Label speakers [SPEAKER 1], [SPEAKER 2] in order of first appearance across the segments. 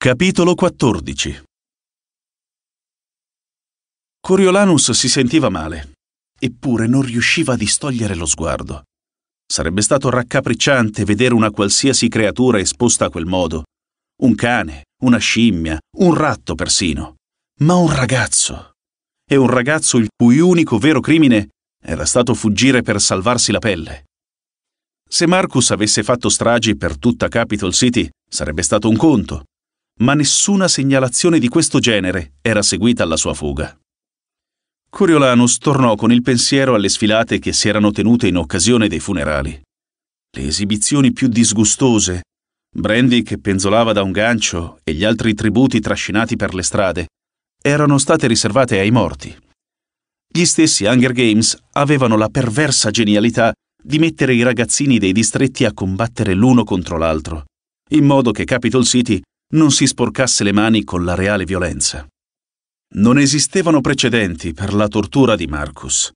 [SPEAKER 1] Capitolo 14 Coriolanus si sentiva male, eppure non riusciva a distogliere lo sguardo. Sarebbe stato raccapricciante vedere una qualsiasi creatura esposta a quel modo. Un cane, una scimmia, un ratto persino. Ma un ragazzo. E un ragazzo il cui unico vero crimine era stato fuggire per salvarsi la pelle. Se Marcus avesse fatto stragi per tutta Capitol City, sarebbe stato un conto ma nessuna segnalazione di questo genere era seguita alla sua fuga. Coriolanus tornò con il pensiero alle sfilate che si erano tenute in occasione dei funerali. Le esibizioni più disgustose, Brandy che penzolava da un gancio e gli altri tributi trascinati per le strade, erano state riservate ai morti. Gli stessi Hunger Games avevano la perversa genialità di mettere i ragazzini dei distretti a combattere l'uno contro l'altro, in modo che Capitol City non si sporcasse le mani con la reale violenza. Non esistevano precedenti per la tortura di Marcus.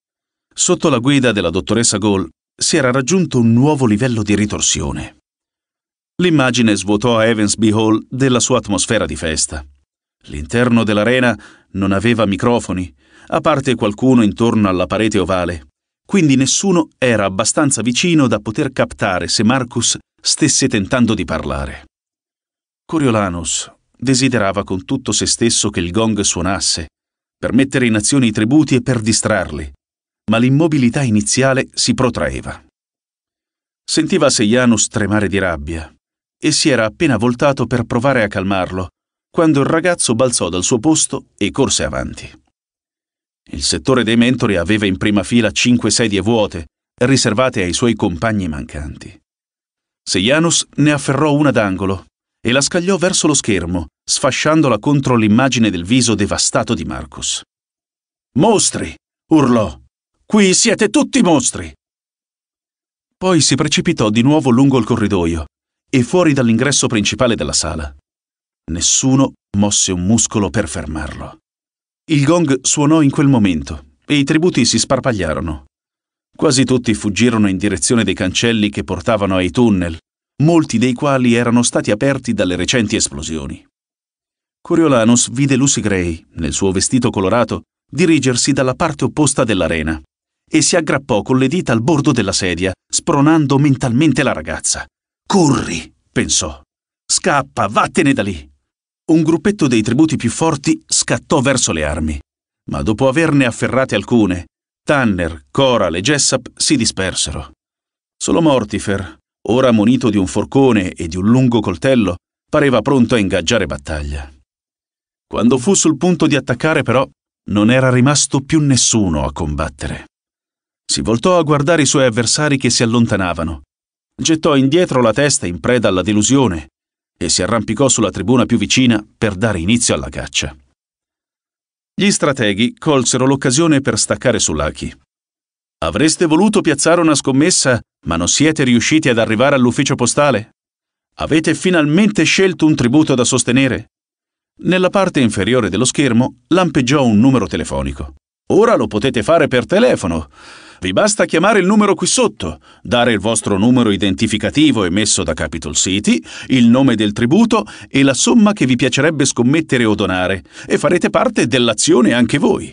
[SPEAKER 1] Sotto la guida della dottoressa Gall si era raggiunto un nuovo livello di ritorsione. L'immagine svuotò a Evansby Hall della sua atmosfera di festa. L'interno dell'arena non aveva microfoni, a parte qualcuno intorno alla parete ovale, quindi nessuno era abbastanza vicino da poter captare se Marcus stesse tentando di parlare. Coriolanus desiderava con tutto se stesso che il gong suonasse, per mettere in azione i tributi e per distrarli, ma l'immobilità iniziale si protraeva. Sentiva Seianus tremare di rabbia e si era appena voltato per provare a calmarlo, quando il ragazzo balzò dal suo posto e corse avanti. Il settore dei mentori aveva in prima fila cinque sedie vuote, riservate ai suoi compagni mancanti. Seianus ne afferrò una d'angolo e la scagliò verso lo schermo, sfasciandola contro l'immagine del viso devastato di Marcus. Mostri! urlò. Qui siete tutti mostri! Poi si precipitò di nuovo lungo il corridoio e fuori dall'ingresso principale della sala. Nessuno mosse un muscolo per fermarlo. Il gong suonò in quel momento e i tributi si sparpagliarono. Quasi tutti fuggirono in direzione dei cancelli che portavano ai tunnel molti dei quali erano stati aperti dalle recenti esplosioni. Coriolanus vide Lucy Gray, nel suo vestito colorato, dirigersi dalla parte opposta dell'arena e si aggrappò con le dita al bordo della sedia, spronando mentalmente la ragazza. Corri, pensò. Scappa, vattene da lì. Un gruppetto dei tributi più forti scattò verso le armi, ma dopo averne afferrate alcune, Tanner, Coral e Jessap si dispersero. Solo Mortifer, ora munito di un forcone e di un lungo coltello, pareva pronto a ingaggiare battaglia. Quando fu sul punto di attaccare, però, non era rimasto più nessuno a combattere. Si voltò a guardare i suoi avversari che si allontanavano, gettò indietro la testa in preda alla delusione e si arrampicò sulla tribuna più vicina per dare inizio alla caccia. Gli strateghi colsero l'occasione per staccare su Lucky. Avreste voluto piazzare una scommessa, ma non siete riusciti ad arrivare all'ufficio postale? Avete finalmente scelto un tributo da sostenere? Nella parte inferiore dello schermo lampeggiò un numero telefonico. Ora lo potete fare per telefono. Vi basta chiamare il numero qui sotto, dare il vostro numero identificativo emesso da Capital City, il nome del tributo e la somma che vi piacerebbe scommettere o donare, e farete parte dell'azione anche voi.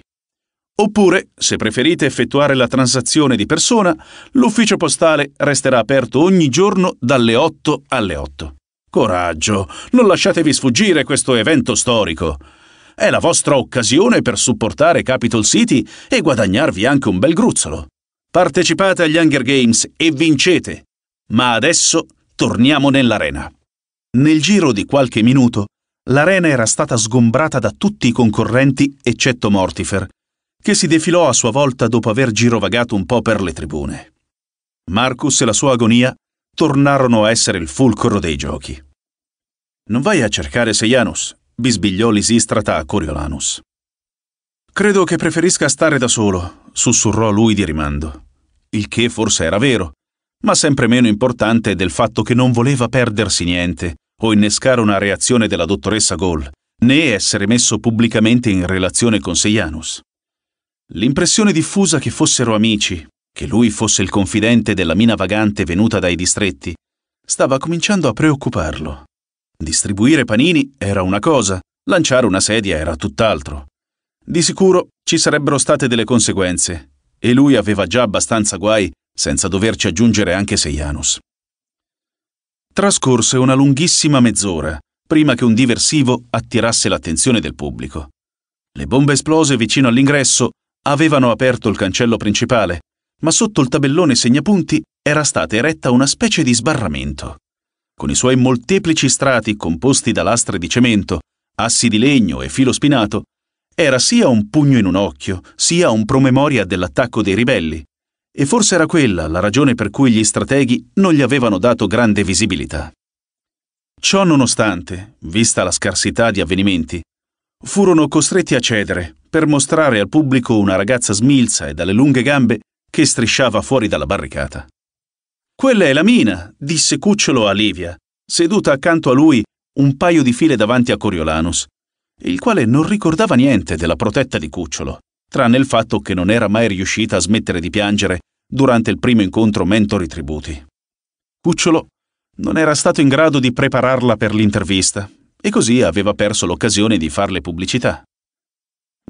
[SPEAKER 1] Oppure, se preferite effettuare la transazione di persona, l'ufficio postale resterà aperto ogni giorno dalle 8 alle 8. Coraggio, non lasciatevi sfuggire questo evento storico. È la vostra occasione per supportare Capital City e guadagnarvi anche un bel gruzzolo. Partecipate agli Hunger Games e vincete. Ma adesso torniamo nell'arena. Nel giro di qualche minuto, l'arena era stata sgombrata da tutti i concorrenti eccetto Mortifer, che si defilò a sua volta dopo aver girovagato un po' per le tribune. Marcus e la sua agonia tornarono a essere il fulcro dei giochi. Non vai a cercare Sejanus, bisbigliò Lisistrata a Coriolanus. Credo che preferisca stare da solo, sussurrò lui di rimando. Il che forse era vero, ma sempre meno importante del fatto che non voleva perdersi niente o innescare una reazione della dottoressa Gol, né essere messo pubblicamente in relazione con Sejanus. L'impressione diffusa che fossero amici, che lui fosse il confidente della mina vagante venuta dai distretti, stava cominciando a preoccuparlo. Distribuire panini era una cosa, lanciare una sedia era tutt'altro. Di sicuro ci sarebbero state delle conseguenze, e lui aveva già abbastanza guai senza doverci aggiungere anche Seianus. Trascorse una lunghissima mezz'ora prima che un diversivo attirasse l'attenzione del pubblico. Le bombe esplose vicino all'ingresso Avevano aperto il cancello principale, ma sotto il tabellone segnapunti era stata eretta una specie di sbarramento. Con i suoi molteplici strati composti da lastre di cemento, assi di legno e filo spinato, era sia un pugno in un occhio, sia un promemoria dell'attacco dei ribelli, e forse era quella la ragione per cui gli strateghi non gli avevano dato grande visibilità. Ciò nonostante, vista la scarsità di avvenimenti, furono costretti a cedere per mostrare al pubblico una ragazza smilza e dalle lunghe gambe che strisciava fuori dalla barricata. Quella è la mina, disse Cucciolo a Livia, seduta accanto a lui un paio di file davanti a Coriolanus, il quale non ricordava niente della protetta di Cucciolo, tranne il fatto che non era mai riuscita a smettere di piangere durante il primo incontro mentori-tributi. Cucciolo non era stato in grado di prepararla per l'intervista e così aveva perso l'occasione di farle pubblicità.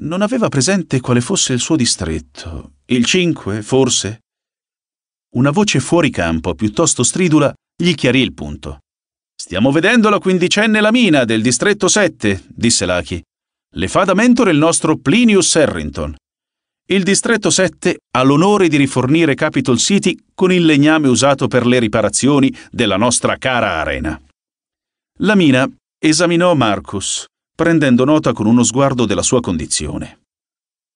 [SPEAKER 1] Non aveva presente quale fosse il suo distretto, il 5 forse? Una voce fuori campo, piuttosto stridula, gli chiarì il punto. Stiamo vedendo la quindicenne Lamina del distretto 7, disse Lachi. Le fa da mentore il nostro Plinius Harrington. Il distretto 7 ha l'onore di rifornire Capitol City con il legname usato per le riparazioni della nostra cara arena. La mina Esaminò Marcus, prendendo nota con uno sguardo della sua condizione.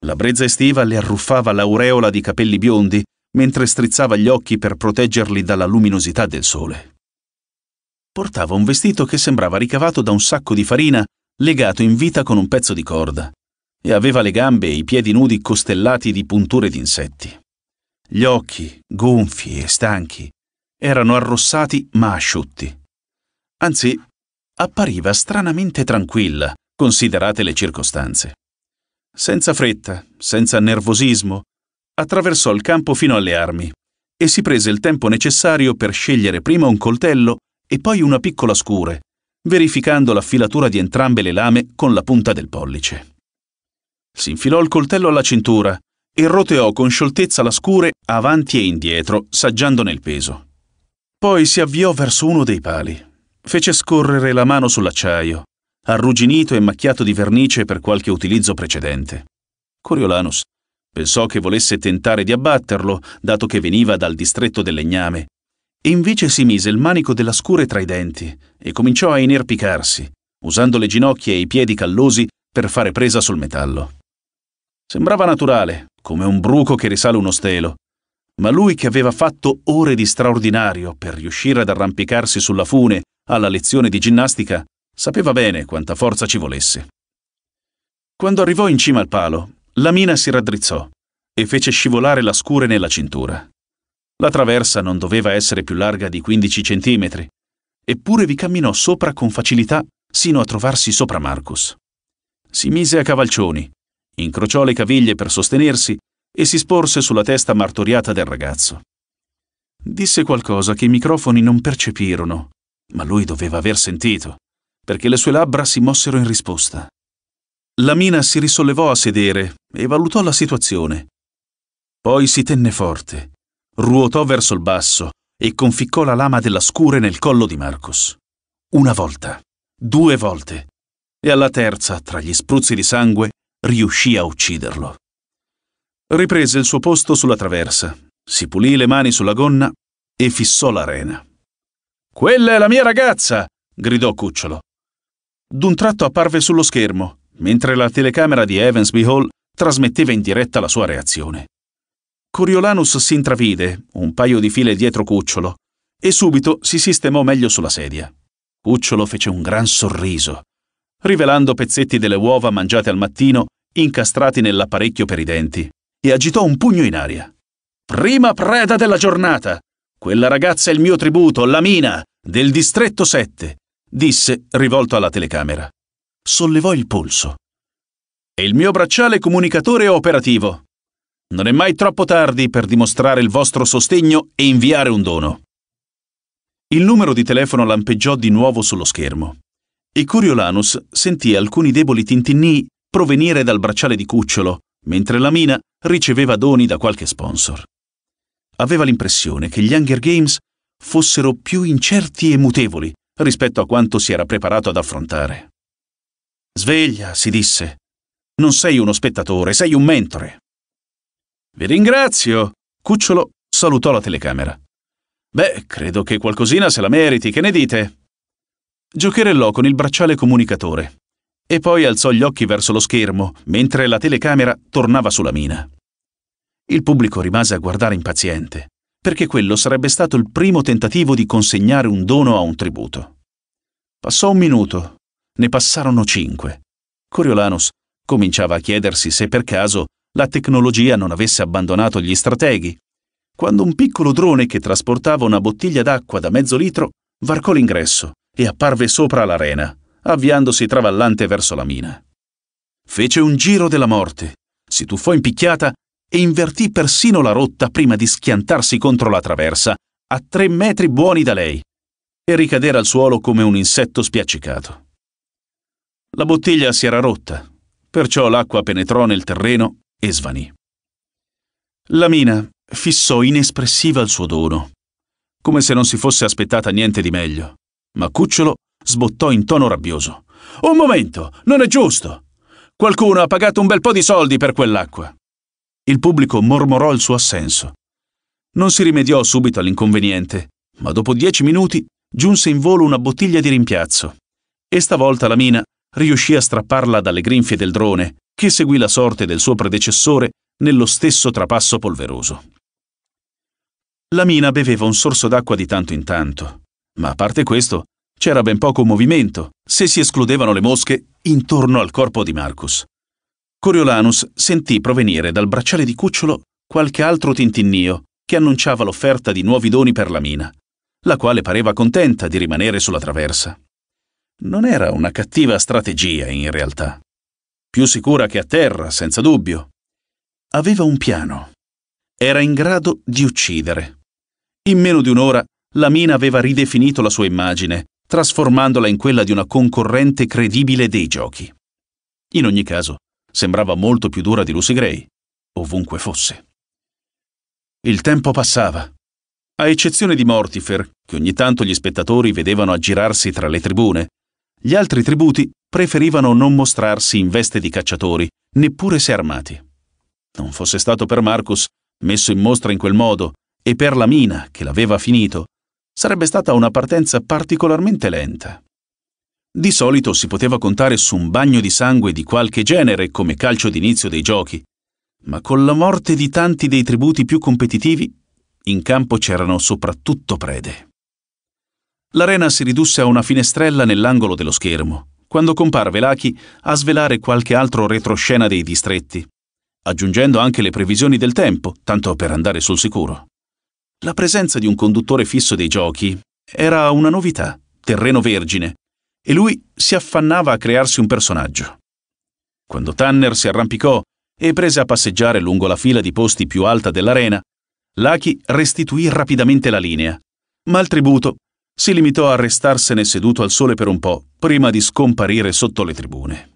[SPEAKER 1] La brezza estiva le arruffava l'aureola di capelli biondi mentre strizzava gli occhi per proteggerli dalla luminosità del sole. Portava un vestito che sembrava ricavato da un sacco di farina legato in vita con un pezzo di corda e aveva le gambe e i piedi nudi costellati di punture d'insetti. Gli occhi, gonfi e stanchi, erano arrossati ma asciutti. Anzi, appariva stranamente tranquilla, considerate le circostanze. Senza fretta, senza nervosismo, attraversò il campo fino alle armi e si prese il tempo necessario per scegliere prima un coltello e poi una piccola scure, verificando la filatura di entrambe le lame con la punta del pollice. Si infilò il coltello alla cintura e roteò con scioltezza la scure avanti e indietro, saggiandone il peso. Poi si avviò verso uno dei pali, Fece scorrere la mano sull'acciaio, arrugginito e macchiato di vernice per qualche utilizzo precedente. Coriolanus pensò che volesse tentare di abbatterlo, dato che veniva dal distretto del legname, e invece si mise il manico della scure tra i denti e cominciò a inerpicarsi, usando le ginocchia e i piedi callosi per fare presa sul metallo. Sembrava naturale, come un bruco che risale uno stelo, ma lui che aveva fatto ore di straordinario per riuscire ad arrampicarsi sulla fune alla lezione di ginnastica, sapeva bene quanta forza ci volesse. Quando arrivò in cima al palo, la mina si raddrizzò e fece scivolare la scure nella cintura. La traversa non doveva essere più larga di 15 centimetri, eppure vi camminò sopra con facilità sino a trovarsi sopra Marcus. Si mise a cavalcioni, incrociò le caviglie per sostenersi e si sporse sulla testa martoriata del ragazzo. Disse qualcosa che i microfoni non percepirono ma lui doveva aver sentito, perché le sue labbra si mossero in risposta. La mina si risollevò a sedere e valutò la situazione. Poi si tenne forte, ruotò verso il basso e conficcò la lama della scure nel collo di Marcos. Una volta, due volte, e alla terza, tra gli spruzzi di sangue, riuscì a ucciderlo. Riprese il suo posto sulla traversa, si pulì le mani sulla gonna e fissò l'arena. Quella è la mia ragazza! gridò Cucciolo. D'un tratto apparve sullo schermo, mentre la telecamera di Evansby Hall trasmetteva in diretta la sua reazione. Coriolanus si intravide, un paio di file dietro Cucciolo, e subito si sistemò meglio sulla sedia. Cucciolo fece un gran sorriso, rivelando pezzetti delle uova mangiate al mattino incastrati nell'apparecchio per i denti, e agitò un pugno in aria. Prima preda della giornata! Quella ragazza è il mio tributo, la mina, del distretto 7, disse, rivolto alla telecamera. Sollevò il polso. E il mio bracciale comunicatore operativo. Non è mai troppo tardi per dimostrare il vostro sostegno e inviare un dono. Il numero di telefono lampeggiò di nuovo sullo schermo e Coriolanus sentì alcuni deboli tintinnii provenire dal bracciale di cucciolo, mentre la mina riceveva doni da qualche sponsor aveva l'impressione che gli Hunger Games fossero più incerti e mutevoli rispetto a quanto si era preparato ad affrontare. Sveglia, si disse. Non sei uno spettatore, sei un mentore. Vi ringrazio. Cucciolo salutò la telecamera. Beh, credo che qualcosina se la meriti, che ne dite? Giocherellò con il bracciale comunicatore e poi alzò gli occhi verso lo schermo mentre la telecamera tornava sulla mina. Il pubblico rimase a guardare impaziente, perché quello sarebbe stato il primo tentativo di consegnare un dono a un tributo. Passò un minuto, ne passarono cinque. Coriolanus cominciava a chiedersi se per caso la tecnologia non avesse abbandonato gli strateghi, quando un piccolo drone che trasportava una bottiglia d'acqua da mezzo litro varcò l'ingresso e apparve sopra l'arena, avviandosi travallante verso la mina. Fece un giro della morte, si tuffò in picchiata e invertì persino la rotta prima di schiantarsi contro la traversa, a tre metri buoni da lei, e ricadere al suolo come un insetto spiaccicato. La bottiglia si era rotta, perciò l'acqua penetrò nel terreno e svanì. La mina fissò inespressiva il suo dono, come se non si fosse aspettata niente di meglio, ma Cucciolo sbottò in tono rabbioso. Un momento, non è giusto! Qualcuno ha pagato un bel po' di soldi per quell'acqua. Il pubblico mormorò il suo assenso. Non si rimediò subito all'inconveniente, ma dopo dieci minuti giunse in volo una bottiglia di rimpiazzo. E stavolta la mina riuscì a strapparla dalle grinfie del drone, che seguì la sorte del suo predecessore nello stesso trapasso polveroso. La mina beveva un sorso d'acqua di tanto in tanto, ma a parte questo c'era ben poco movimento, se si escludevano le mosche, intorno al corpo di Marcus. Coriolanus sentì provenire dal bracciale di Cucciolo qualche altro tintinnio che annunciava l'offerta di nuovi doni per la mina, la quale pareva contenta di rimanere sulla traversa. Non era una cattiva strategia, in realtà. Più sicura che a terra, senza dubbio. Aveva un piano. Era in grado di uccidere. In meno di un'ora la mina aveva ridefinito la sua immagine, trasformandola in quella di una concorrente credibile dei giochi. In ogni caso, sembrava molto più dura di Lucy Gray, ovunque fosse. Il tempo passava. A eccezione di Mortifer, che ogni tanto gli spettatori vedevano aggirarsi tra le tribune, gli altri tributi preferivano non mostrarsi in veste di cacciatori, neppure se armati. Non fosse stato per Marcus, messo in mostra in quel modo, e per la mina, che l'aveva finito, sarebbe stata una partenza particolarmente lenta. Di solito si poteva contare su un bagno di sangue di qualche genere come calcio d'inizio dei giochi, ma con la morte di tanti dei tributi più competitivi, in campo c'erano soprattutto prede. L'arena si ridusse a una finestrella nell'angolo dello schermo, quando comparve Lachi a svelare qualche altro retroscena dei distretti, aggiungendo anche le previsioni del tempo, tanto per andare sul sicuro. La presenza di un conduttore fisso dei giochi era una novità, terreno vergine, e lui si affannava a crearsi un personaggio. Quando Tanner si arrampicò e prese a passeggiare lungo la fila di posti più alta dell'arena, Lucky restituì rapidamente la linea, ma il tributo si limitò a restarsene seduto al sole per un po' prima di scomparire sotto le tribune.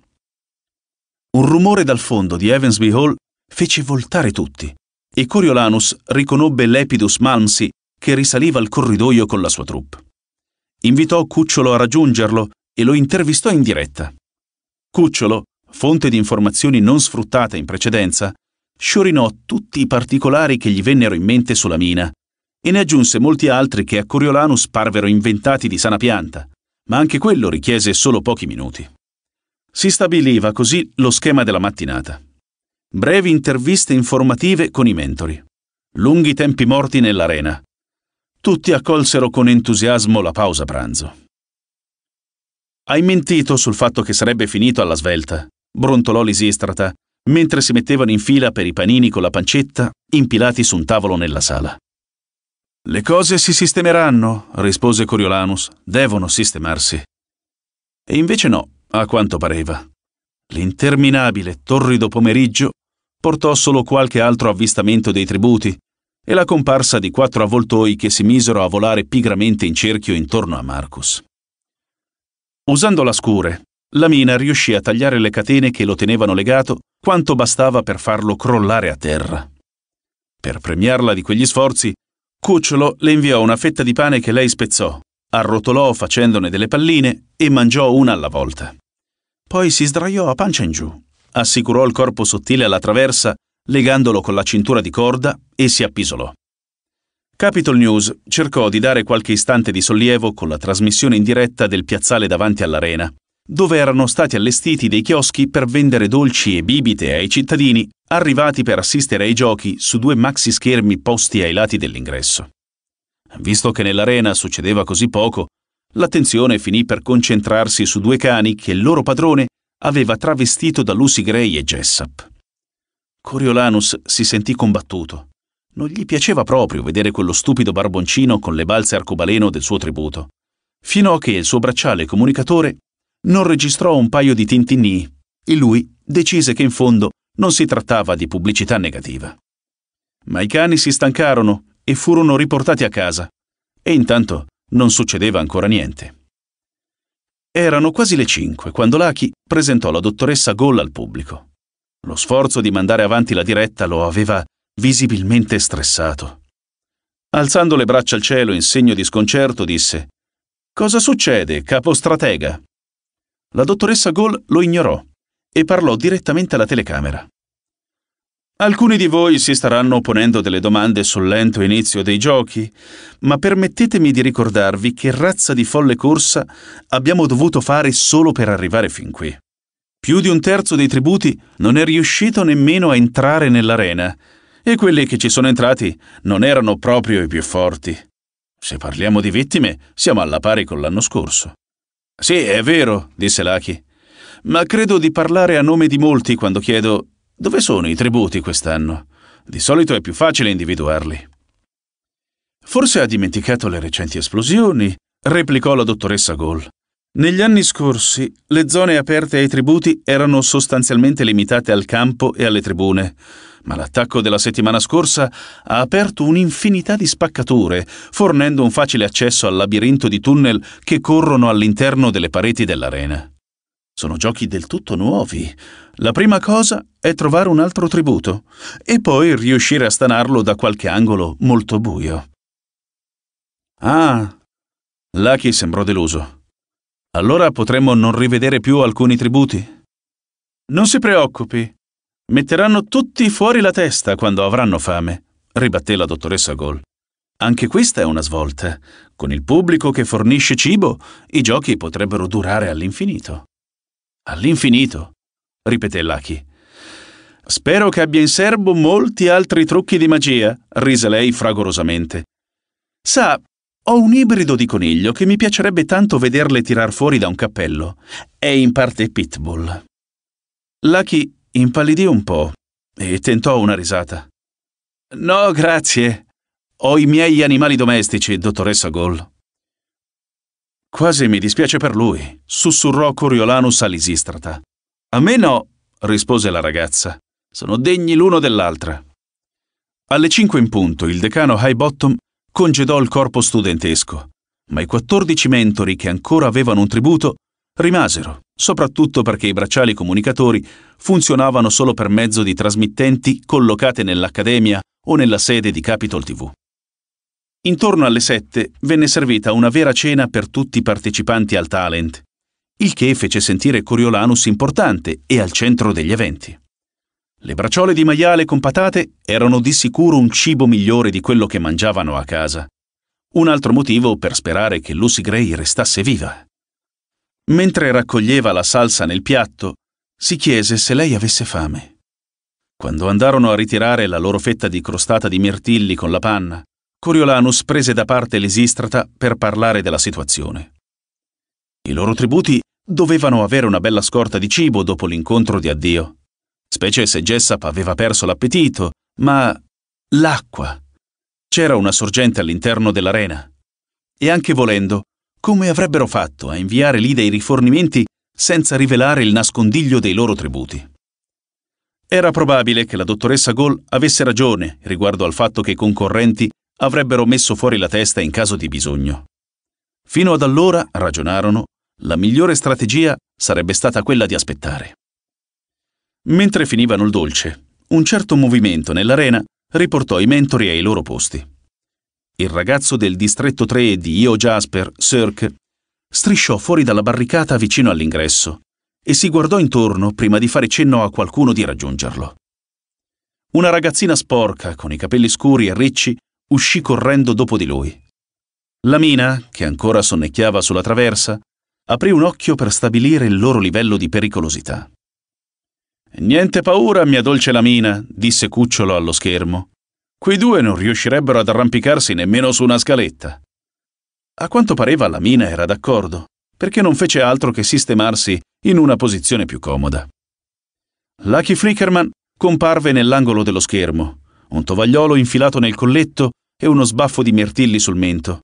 [SPEAKER 1] Un rumore dal fondo di Evansby Hall fece voltare tutti e Coriolanus riconobbe Lepidus Malmsey che risaliva al corridoio con la sua troupe. Invitò Cucciolo a raggiungerlo e lo intervistò in diretta. Cucciolo, fonte di informazioni non sfruttate in precedenza, sciorinò tutti i particolari che gli vennero in mente sulla mina e ne aggiunse molti altri che a Coriolanus parvero inventati di sana pianta, ma anche quello richiese solo pochi minuti. Si stabiliva così lo schema della mattinata. Brevi interviste informative con i mentori. Lunghi tempi morti nell'arena. Tutti accolsero con entusiasmo la pausa pranzo. Hai mentito sul fatto che sarebbe finito alla svelta, brontolò Lisistrata, mentre si mettevano in fila per i panini con la pancetta impilati su un tavolo nella sala. Le cose si sistemeranno, rispose Coriolanus, devono sistemarsi. E invece no, a quanto pareva. L'interminabile, torrido pomeriggio portò solo qualche altro avvistamento dei tributi e la comparsa di quattro avvoltoi che si misero a volare pigramente in cerchio intorno a Marcus. Usando la scure, la mina riuscì a tagliare le catene che lo tenevano legato quanto bastava per farlo crollare a terra. Per premiarla di quegli sforzi, Cucciolo le inviò una fetta di pane che lei spezzò, arrotolò facendone delle palline e mangiò una alla volta. Poi si sdraiò a pancia in giù, assicurò il corpo sottile alla traversa legandolo con la cintura di corda e si appisolò. Capitol News cercò di dare qualche istante di sollievo con la trasmissione in diretta del piazzale davanti all'arena, dove erano stati allestiti dei chioschi per vendere dolci e bibite ai cittadini arrivati per assistere ai giochi su due maxi schermi posti ai lati dell'ingresso. Visto che nell'arena succedeva così poco, l'attenzione finì per concentrarsi su due cani che il loro padrone aveva travestito da Lucy Gray e Jessup. Coriolanus si sentì combattuto. Non gli piaceva proprio vedere quello stupido barboncino con le balze arcobaleno del suo tributo, fino a che il suo bracciale comunicatore non registrò un paio di tintinnii e lui decise che in fondo non si trattava di pubblicità negativa. Ma i cani si stancarono e furono riportati a casa, e intanto non succedeva ancora niente. Erano quasi le cinque quando Lucky presentò la dottoressa Goll al pubblico. Lo sforzo di mandare avanti la diretta lo aveva visibilmente stressato. Alzando le braccia al cielo in segno di sconcerto, disse Cosa succede, capo stratega? La dottoressa Gol lo ignorò e parlò direttamente alla telecamera. Alcuni di voi si staranno ponendo delle domande sul lento inizio dei giochi, ma permettetemi di ricordarvi che razza di folle corsa abbiamo dovuto fare solo per arrivare fin qui. Più di un terzo dei tributi non è riuscito nemmeno a entrare nell'arena e quelli che ci sono entrati non erano proprio i più forti. Se parliamo di vittime, siamo alla pari con l'anno scorso. Sì, è vero, disse Laki, ma credo di parlare a nome di molti quando chiedo dove sono i tributi quest'anno. Di solito è più facile individuarli. Forse ha dimenticato le recenti esplosioni, replicò la dottoressa Gall. Negli anni scorsi le zone aperte ai tributi erano sostanzialmente limitate al campo e alle tribune, ma l'attacco della settimana scorsa ha aperto un'infinità di spaccature, fornendo un facile accesso al labirinto di tunnel che corrono all'interno delle pareti dell'arena. Sono giochi del tutto nuovi. La prima cosa è trovare un altro tributo e poi riuscire a stanarlo da qualche angolo molto buio. Ah, Lucky sembrò deluso. Allora potremmo non rivedere più alcuni tributi? Non si preoccupi, Metteranno tutti fuori la testa quando avranno fame, ribatté la dottoressa Gol. Anche questa è una svolta. Con il pubblico che fornisce cibo, i giochi potrebbero durare all'infinito. All'infinito, ripeté Lucky. Spero che abbia in serbo molti altri trucchi di magia, rise lei fragorosamente. Sa, ho un ibrido di coniglio che mi piacerebbe tanto vederle tirar fuori da un cappello. È in parte pitbull. Lucky Impallidì un po' e tentò una risata. No, grazie. Ho i miei animali domestici, dottoressa Gol. Quasi mi dispiace per lui, sussurrò Coriolanus a Lisistrata. A me no, rispose la ragazza. Sono degni l'uno dell'altra. Alle cinque in punto il decano Highbottom congedò il corpo studentesco, ma i quattordici mentori che ancora avevano un tributo rimasero, soprattutto perché i bracciali comunicatori funzionavano solo per mezzo di trasmittenti collocate nell'Accademia o nella sede di Capitol TV. Intorno alle 7 venne servita una vera cena per tutti i partecipanti al talent, il che fece sentire Coriolanus importante e al centro degli eventi. Le bracciole di maiale con patate erano di sicuro un cibo migliore di quello che mangiavano a casa. Un altro motivo per sperare che Lucy Gray restasse viva. Mentre raccoglieva la salsa nel piatto, si chiese se lei avesse fame. Quando andarono a ritirare la loro fetta di crostata di mirtilli con la panna, Coriolanus prese da parte l'esistrata per parlare della situazione. I loro tributi dovevano avere una bella scorta di cibo dopo l'incontro di addio, specie se Gessap aveva perso l'appetito, ma l'acqua. C'era una sorgente all'interno dell'arena. E anche volendo, come avrebbero fatto a inviare lì dei rifornimenti senza rivelare il nascondiglio dei loro tributi? Era probabile che la dottoressa Gall avesse ragione riguardo al fatto che i concorrenti avrebbero messo fuori la testa in caso di bisogno. Fino ad allora, ragionarono, la migliore strategia sarebbe stata quella di aspettare. Mentre finivano il dolce, un certo movimento nell'arena riportò i mentori ai loro posti il ragazzo del distretto 3 di Io Jasper, Sirk, strisciò fuori dalla barricata vicino all'ingresso e si guardò intorno prima di fare cenno a qualcuno di raggiungerlo. Una ragazzina sporca, con i capelli scuri e ricci, uscì correndo dopo di lui. La mina, che ancora sonnecchiava sulla traversa, aprì un occhio per stabilire il loro livello di pericolosità. Niente paura, mia dolce Lamina, disse Cucciolo allo schermo. Quei due non riuscirebbero ad arrampicarsi nemmeno su una scaletta. A quanto pareva la mina era d'accordo, perché non fece altro che sistemarsi in una posizione più comoda. Lucky Flickerman comparve nell'angolo dello schermo, un tovagliolo infilato nel colletto e uno sbaffo di mirtilli sul mento,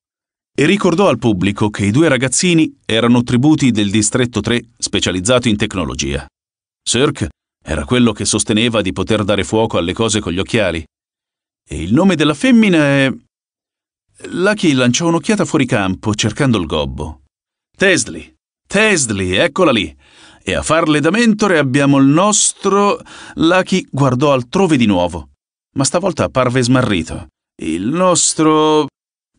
[SPEAKER 1] e ricordò al pubblico che i due ragazzini erano tributi del distretto 3 specializzato in tecnologia. Cirque era quello che sosteneva di poter dare fuoco alle cose con gli occhiali, e il nome della femmina è... Lucky lanciò un'occhiata fuori campo, cercando il gobbo. Tesli! Tesli, eccola lì! E a farle da mentore abbiamo il nostro... Lucky guardò altrove di nuovo, ma stavolta apparve smarrito. Il nostro...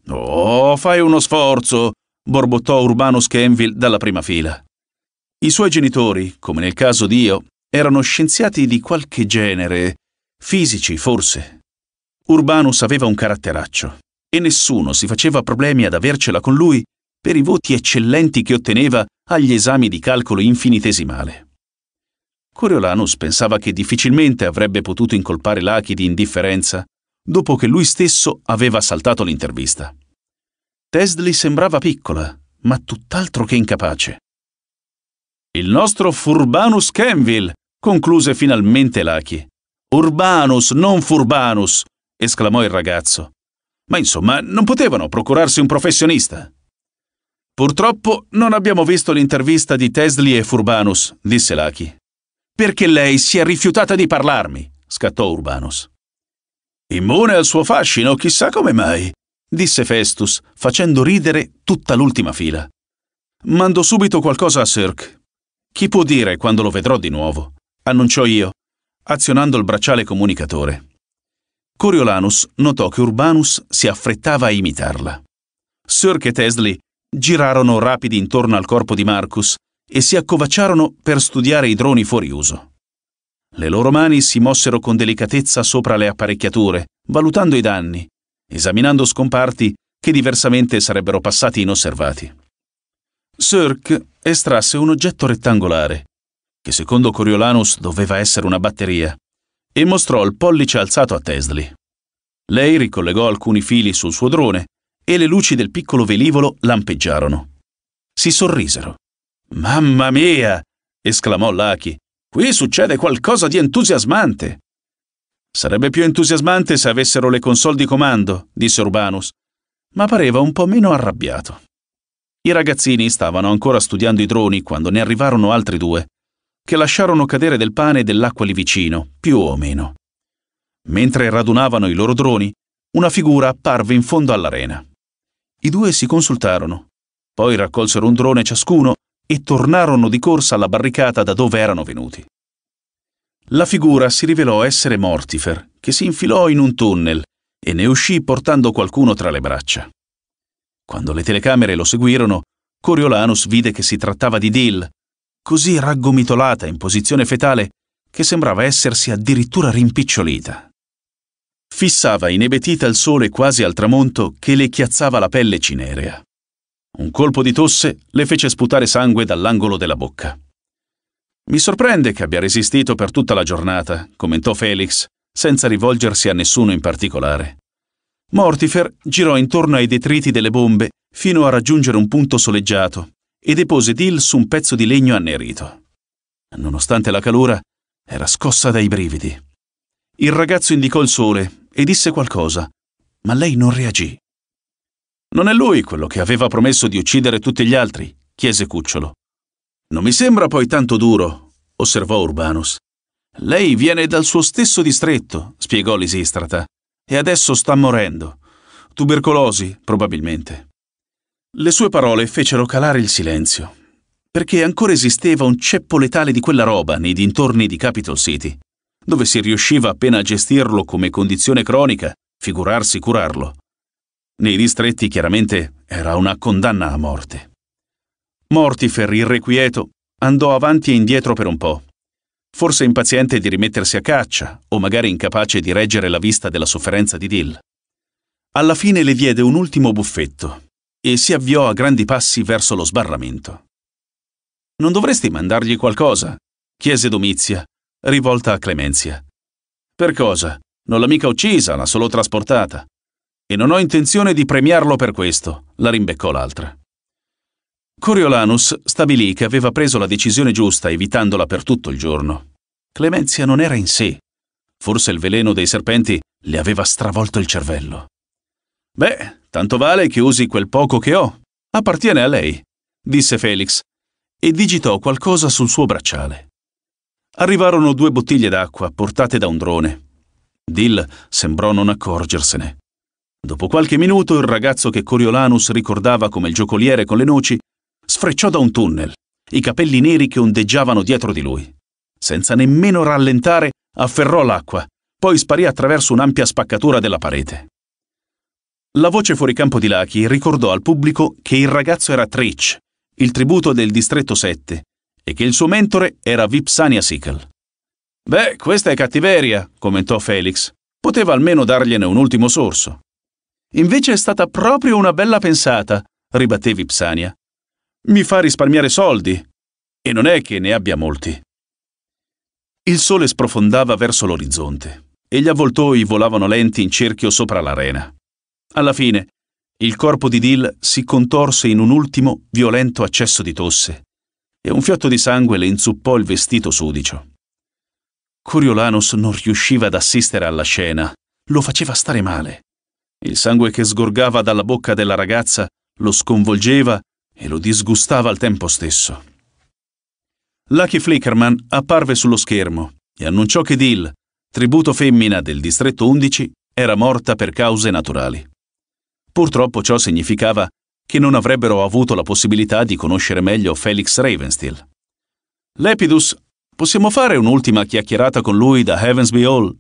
[SPEAKER 1] Oh, fai uno sforzo! borbottò Urbano Scanville dalla prima fila. I suoi genitori, come nel caso di io, erano scienziati di qualche genere, fisici forse, Urbanus aveva un caratteraccio e nessuno si faceva problemi ad avercela con lui per i voti eccellenti che otteneva agli esami di calcolo infinitesimale. Coriolanus pensava che difficilmente avrebbe potuto incolpare Lachi di indifferenza dopo che lui stesso aveva saltato l'intervista. Tesli sembrava piccola, ma tutt'altro che incapace. Il nostro Furbanus Kenville, concluse finalmente Lachi. Urbanus, non Furbanus esclamò il ragazzo. Ma insomma, non potevano procurarsi un professionista. Purtroppo non abbiamo visto l'intervista di Tesli e Furbanus, disse Lachi. Perché lei si è rifiutata di parlarmi, scattò Urbanus. Immune al suo fascino, chissà come mai, disse Festus, facendo ridere tutta l'ultima fila. Mando subito qualcosa a Cirque. Chi può dire quando lo vedrò di nuovo? annunciò io, azionando il bracciale comunicatore. Coriolanus notò che Urbanus si affrettava a imitarla. Sirk e Tesli girarono rapidi intorno al corpo di Marcus e si accovacciarono per studiare i droni fuori uso. Le loro mani si mossero con delicatezza sopra le apparecchiature, valutando i danni, esaminando scomparti che diversamente sarebbero passati inosservati. Sirk estrasse un oggetto rettangolare, che secondo Coriolanus doveva essere una batteria, e mostrò il pollice alzato a Tesli. Lei ricollegò alcuni fili sul suo drone e le luci del piccolo velivolo lampeggiarono. Si sorrisero. Mamma mia! esclamò Lucky. Qui succede qualcosa di entusiasmante. Sarebbe più entusiasmante se avessero le console di comando, disse Urbanus, ma pareva un po' meno arrabbiato. I ragazzini stavano ancora studiando i droni quando ne arrivarono altri due che lasciarono cadere del pane e dell'acqua lì vicino, più o meno. Mentre radunavano i loro droni, una figura apparve in fondo all'arena. I due si consultarono, poi raccolsero un drone ciascuno e tornarono di corsa alla barricata da dove erano venuti. La figura si rivelò essere Mortifer, che si infilò in un tunnel e ne uscì portando qualcuno tra le braccia. Quando le telecamere lo seguirono, Coriolanus vide che si trattava di Dill, così raggomitolata in posizione fetale che sembrava essersi addirittura rimpicciolita. Fissava inebetita il sole quasi al tramonto che le chiazzava la pelle cinerea. Un colpo di tosse le fece sputare sangue dall'angolo della bocca. Mi sorprende che abbia resistito per tutta la giornata, commentò Felix, senza rivolgersi a nessuno in particolare. Mortifer girò intorno ai detriti delle bombe fino a raggiungere un punto soleggiato, e depose Dil su un pezzo di legno annerito. Nonostante la calura, era scossa dai brividi. Il ragazzo indicò il sole e disse qualcosa, ma lei non reagì. Non è lui quello che aveva promesso di uccidere tutti gli altri, chiese Cucciolo. Non mi sembra poi tanto duro, osservò Urbanus. Lei viene dal suo stesso distretto, spiegò Lisistrata, e adesso sta morendo. Tubercolosi, probabilmente. Le sue parole fecero calare il silenzio, perché ancora esisteva un ceppo letale di quella roba nei dintorni di Capital City, dove si riusciva appena a gestirlo come condizione cronica, figurarsi curarlo. Nei distretti chiaramente era una condanna a morte. Mortifer, irrequieto, andò avanti e indietro per un po', forse impaziente di rimettersi a caccia o magari incapace di reggere la vista della sofferenza di Dill. Alla fine le diede un ultimo buffetto e si avviò a grandi passi verso lo sbarramento. Non dovresti mandargli qualcosa? chiese Domizia, rivolta a Clemenzia. Per cosa? Non l'ha mica uccisa, l'ha solo trasportata. E non ho intenzione di premiarlo per questo, la rimbeccò l'altra. Coriolanus stabilì che aveva preso la decisione giusta evitandola per tutto il giorno. Clemenzia non era in sé. Forse il veleno dei serpenti le aveva stravolto il cervello. Beh, Tanto vale che usi quel poco che ho. Appartiene a lei, disse Felix, e digitò qualcosa sul suo bracciale. Arrivarono due bottiglie d'acqua portate da un drone. Dill sembrò non accorgersene. Dopo qualche minuto il ragazzo che Coriolanus ricordava come il giocoliere con le noci sfrecciò da un tunnel, i capelli neri che ondeggiavano dietro di lui. Senza nemmeno rallentare, afferrò l'acqua, poi sparì attraverso un'ampia spaccatura della parete. La voce fuori campo di Lucky ricordò al pubblico che il ragazzo era Trich, il tributo del distretto 7, e che il suo mentore era Vipsania Sickle. Beh, questa è cattiveria, commentò Felix. Poteva almeno dargliene un ultimo sorso. Invece è stata proprio una bella pensata, ribatté Vipsania. Mi fa risparmiare soldi. E non è che ne abbia molti. Il sole sprofondava verso l'orizzonte e gli avvoltoi volavano lenti in cerchio sopra l'arena. Alla fine, il corpo di Dill si contorse in un ultimo violento accesso di tosse e un fiotto di sangue le inzuppò il vestito sudicio. Coriolanus non riusciva ad assistere alla scena, lo faceva stare male. Il sangue che sgorgava dalla bocca della ragazza lo sconvolgeva e lo disgustava al tempo stesso. Lucky Flickerman apparve sullo schermo e annunciò che Dill, tributo femmina del distretto 11, era morta per cause naturali. Purtroppo ciò significava che non avrebbero avuto la possibilità di conoscere meglio Felix Ravensteel. Lepidus, possiamo fare un'ultima chiacchierata con lui da Heavensby Hall?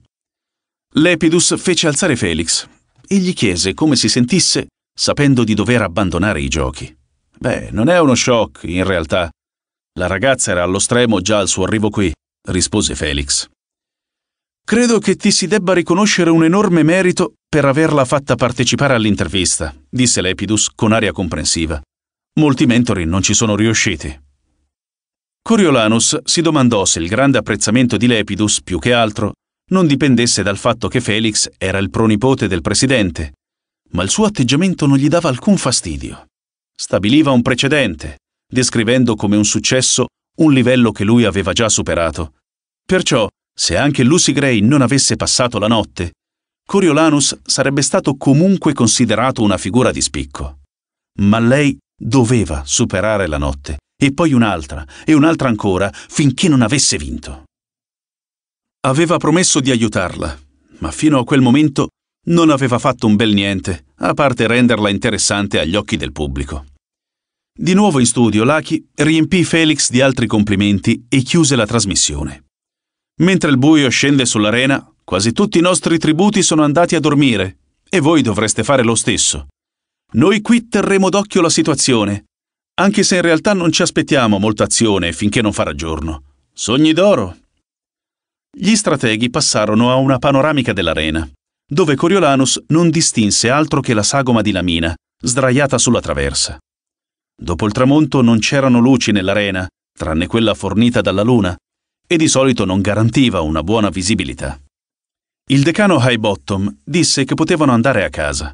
[SPEAKER 1] Lepidus fece alzare Felix e gli chiese come si sentisse sapendo di dover abbandonare i giochi. Beh, non è uno shock, in realtà. La ragazza era allo stremo già al suo arrivo qui, rispose Felix. Credo che ti si debba riconoscere un enorme merito per averla fatta partecipare all'intervista, disse Lepidus con aria comprensiva. Molti mentori non ci sono riusciti. Coriolanus si domandò se il grande apprezzamento di Lepidus, più che altro, non dipendesse dal fatto che Felix era il pronipote del presidente, ma il suo atteggiamento non gli dava alcun fastidio. Stabiliva un precedente, descrivendo come un successo un livello che lui aveva già superato. Perciò, se anche Lucy Gray non avesse passato la notte, Coriolanus sarebbe stato comunque considerato una figura di spicco. Ma lei doveva superare la notte, e poi un'altra, e un'altra ancora, finché non avesse vinto. Aveva promesso di aiutarla, ma fino a quel momento non aveva fatto un bel niente, a parte renderla interessante agli occhi del pubblico. Di nuovo in studio, Lucky riempì Felix di altri complimenti e chiuse la trasmissione. Mentre il buio scende sull'arena, Quasi tutti i nostri tributi sono andati a dormire e voi dovreste fare lo stesso. Noi qui terremo d'occhio la situazione, anche se in realtà non ci aspettiamo molta azione finché non farà giorno. Sogni d'oro! Gli strateghi passarono a una panoramica dell'arena, dove Coriolanus non distinse altro che la sagoma di Lamina, sdraiata sulla traversa. Dopo il tramonto non c'erano luci nell'arena, tranne quella fornita dalla luna, e di solito non garantiva una buona visibilità. Il decano Highbottom disse che potevano andare a casa,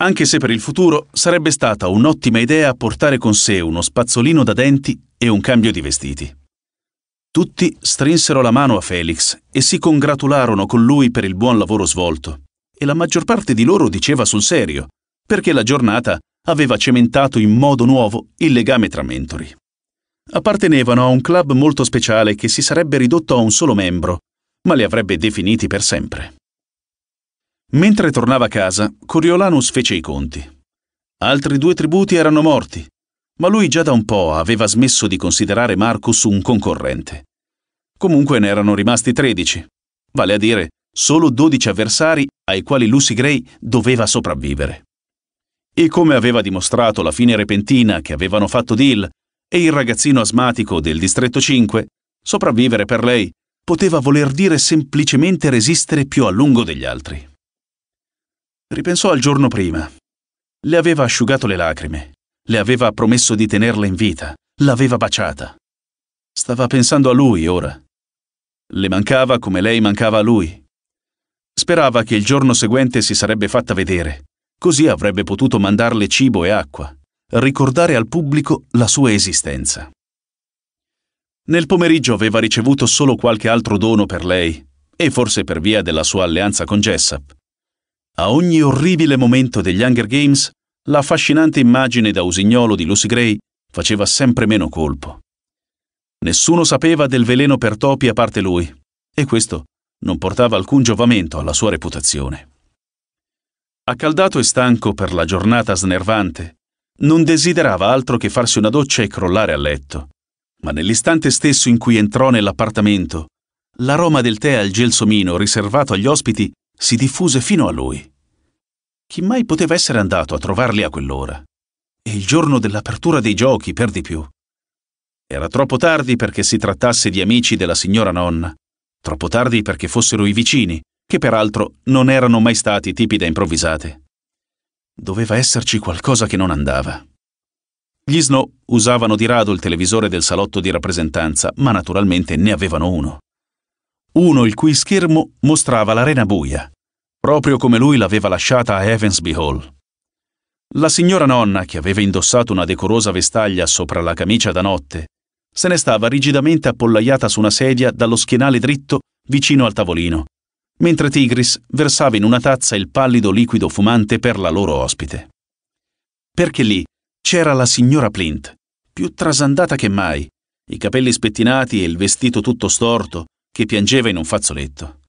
[SPEAKER 1] anche se per il futuro sarebbe stata un'ottima idea portare con sé uno spazzolino da denti e un cambio di vestiti. Tutti strinsero la mano a Felix e si congratularono con lui per il buon lavoro svolto, e la maggior parte di loro diceva sul serio, perché la giornata aveva cementato in modo nuovo il legame tra mentori. Appartenevano a un club molto speciale che si sarebbe ridotto a un solo membro, ma li avrebbe definiti per sempre. Mentre tornava a casa, Coriolanus fece i conti. Altri due tributi erano morti, ma lui già da un po' aveva smesso di considerare Marcus un concorrente. Comunque ne erano rimasti 13, vale a dire solo 12 avversari ai quali Lucy Gray doveva sopravvivere. E come aveva dimostrato la fine repentina che avevano fatto Dill e il ragazzino asmatico del distretto 5, sopravvivere per lei poteva voler dire semplicemente resistere più a lungo degli altri. Ripensò al giorno prima. Le aveva asciugato le lacrime, le aveva promesso di tenerla in vita, l'aveva baciata. Stava pensando a lui ora. Le mancava come lei mancava a lui. Sperava che il giorno seguente si sarebbe fatta vedere, così avrebbe potuto mandarle cibo e acqua, ricordare al pubblico la sua esistenza. Nel pomeriggio aveva ricevuto solo qualche altro dono per lei, e forse per via della sua alleanza con Jessup. A ogni orribile momento degli Hunger Games, la affascinante immagine da usignolo di Lucy Gray faceva sempre meno colpo. Nessuno sapeva del veleno per topi a parte lui, e questo non portava alcun giovamento alla sua reputazione. Accaldato e stanco per la giornata snervante, non desiderava altro che farsi una doccia e crollare a letto, ma nell'istante stesso in cui entrò nell'appartamento, l'aroma del tè al gelsomino riservato agli ospiti si diffuse fino a lui. Chi mai poteva essere andato a trovarli a quell'ora? E il giorno dell'apertura dei giochi, per di più. Era troppo tardi perché si trattasse di amici della signora nonna, troppo tardi perché fossero i vicini, che peraltro non erano mai stati tipi da improvvisate. Doveva esserci qualcosa che non andava. Gli Snow usavano di rado il televisore del salotto di rappresentanza, ma naturalmente ne avevano uno. Uno il cui schermo mostrava l'arena buia, proprio come lui l'aveva lasciata a Evansby Hall. La signora nonna, che aveva indossato una decorosa vestaglia sopra la camicia da notte, se ne stava rigidamente appollaiata su una sedia dallo schienale dritto vicino al tavolino, mentre Tigris versava in una tazza il pallido liquido fumante per la loro ospite. Perché lì c'era la signora Plint, più trasandata che mai, i capelli spettinati e il vestito tutto storto, che piangeva in un fazzoletto.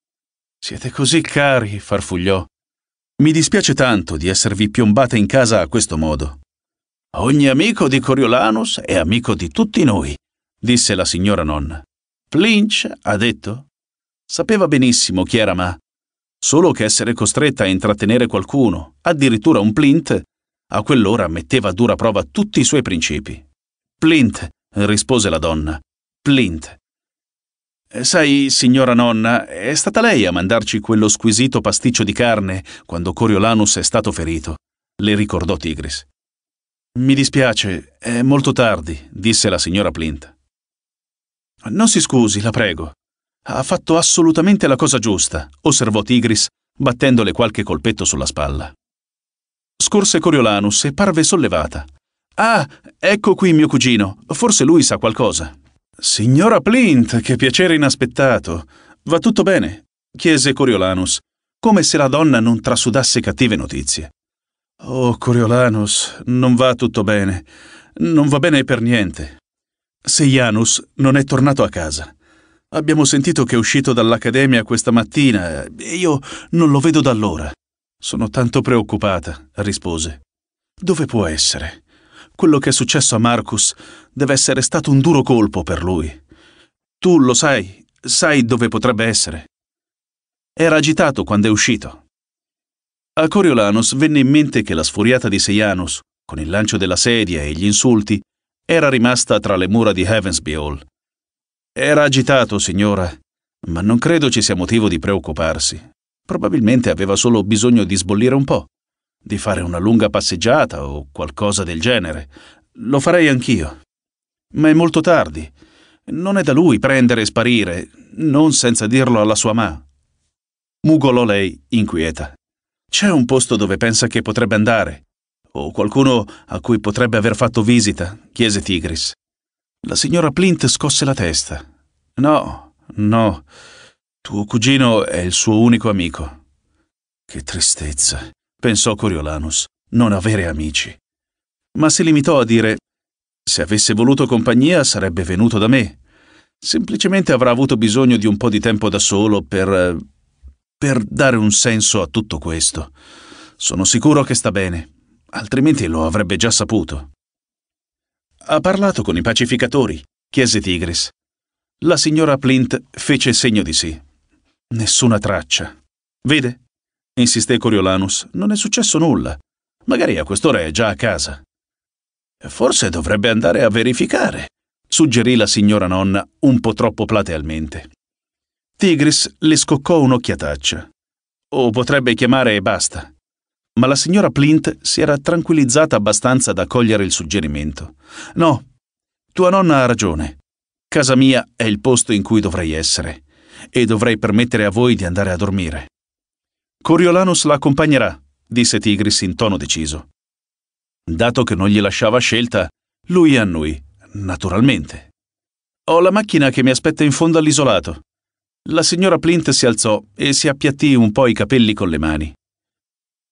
[SPEAKER 1] Siete così cari, farfugliò. Mi dispiace tanto di esservi piombata in casa a questo modo. Ogni amico di Coriolanus è amico di tutti noi, disse la signora nonna. Plinch ha detto. Sapeva benissimo chi era ma, solo che essere costretta a intrattenere qualcuno, addirittura un Plint, a quell'ora metteva a dura prova tutti i suoi principi. Plint, rispose la donna. Plint. Eh, sai, signora nonna, è stata lei a mandarci quello squisito pasticcio di carne quando Coriolanus è stato ferito, le ricordò Tigris. Mi dispiace, è molto tardi, disse la signora Plint. Non si scusi, la prego. Ha fatto assolutamente la cosa giusta, osservò Tigris, battendole qualche colpetto sulla spalla. Scorse Coriolanus e parve sollevata. Ah, ecco qui mio cugino. Forse lui sa qualcosa. Signora Plint, che piacere inaspettato. Va tutto bene? chiese Coriolanus, come se la donna non trasudasse cattive notizie. Oh, Coriolanus, non va tutto bene. Non va bene per niente. Seianus non è tornato a casa. Abbiamo sentito che è uscito dall'accademia questa mattina e io non lo vedo da allora. Sono tanto preoccupata, rispose. Dove può essere? Quello che è successo a Marcus deve essere stato un duro colpo per lui. Tu lo sai, sai dove potrebbe essere. Era agitato quando è uscito. A Coriolanus venne in mente che la sfuriata di Sejanus, con il lancio della sedia e gli insulti, era rimasta tra le mura di Heavensby Hall. Era agitato, signora, ma non credo ci sia motivo di preoccuparsi. Probabilmente aveva solo bisogno di sbollire un po', di fare una lunga passeggiata o qualcosa del genere. Lo farei anch'io. Ma è molto tardi. Non è da lui prendere e sparire, non senza dirlo alla sua ma. Mugolò lei, inquieta. C'è un posto dove pensa che potrebbe andare? O qualcuno a cui potrebbe aver fatto visita? chiese Tigris. La signora Plint scosse la testa. No, no. Tuo cugino è il suo unico amico. Che tristezza, pensò Coriolanus, non avere amici. Ma si limitò a dire, se avesse voluto compagnia sarebbe venuto da me. Semplicemente avrà avuto bisogno di un po' di tempo da solo per... per dare un senso a tutto questo. Sono sicuro che sta bene, altrimenti lo avrebbe già saputo. Ha parlato con i pacificatori, chiese Tigris. La signora Plint fece segno di sì. Nessuna traccia. Vede? insisté Coriolanus. Non è successo nulla. Magari a quest'ora è già a casa. Forse dovrebbe andare a verificare, suggerì la signora nonna un po' troppo platealmente. Tigris le scoccò un'occhiataccia. O potrebbe chiamare e basta. Ma la signora Plint si era tranquillizzata abbastanza da cogliere il suggerimento. No, tua nonna ha ragione. Casa mia è il posto in cui dovrei essere e dovrei permettere a voi di andare a dormire. Coriolanus la accompagnerà, disse Tigris in tono deciso. Dato che non gli lasciava scelta, lui noi, naturalmente. Ho la macchina che mi aspetta in fondo all'isolato. La signora Plint si alzò e si appiattì un po' i capelli con le mani.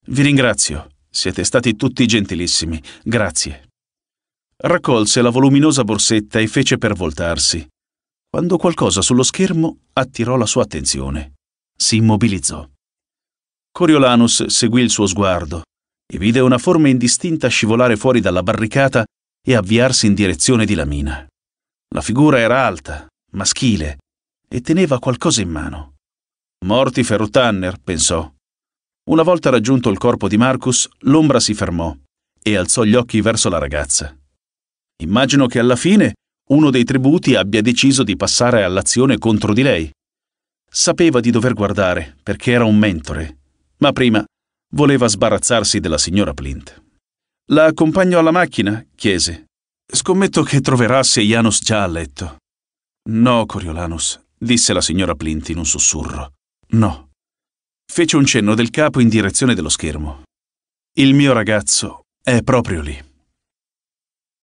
[SPEAKER 1] Vi ringrazio, siete stati tutti gentilissimi, grazie. Raccolse la voluminosa borsetta e fece per voltarsi quando qualcosa sullo schermo attirò la sua attenzione. Si immobilizzò. Coriolanus seguì il suo sguardo e vide una forma indistinta scivolare fuori dalla barricata e avviarsi in direzione di Lamina. La figura era alta, maschile, e teneva qualcosa in mano. Mortifero Tanner, pensò. Una volta raggiunto il corpo di Marcus, l'ombra si fermò e alzò gli occhi verso la ragazza. Immagino che alla fine uno dei tributi abbia deciso di passare all'azione contro di lei. Sapeva di dover guardare, perché era un mentore, ma prima voleva sbarazzarsi della signora Plint. La accompagno alla macchina? chiese. Scommetto che troverà Seianos già a letto. No, Coriolanus, disse la signora Plint in un sussurro. No. Fece un cenno del capo in direzione dello schermo. Il mio ragazzo è proprio lì.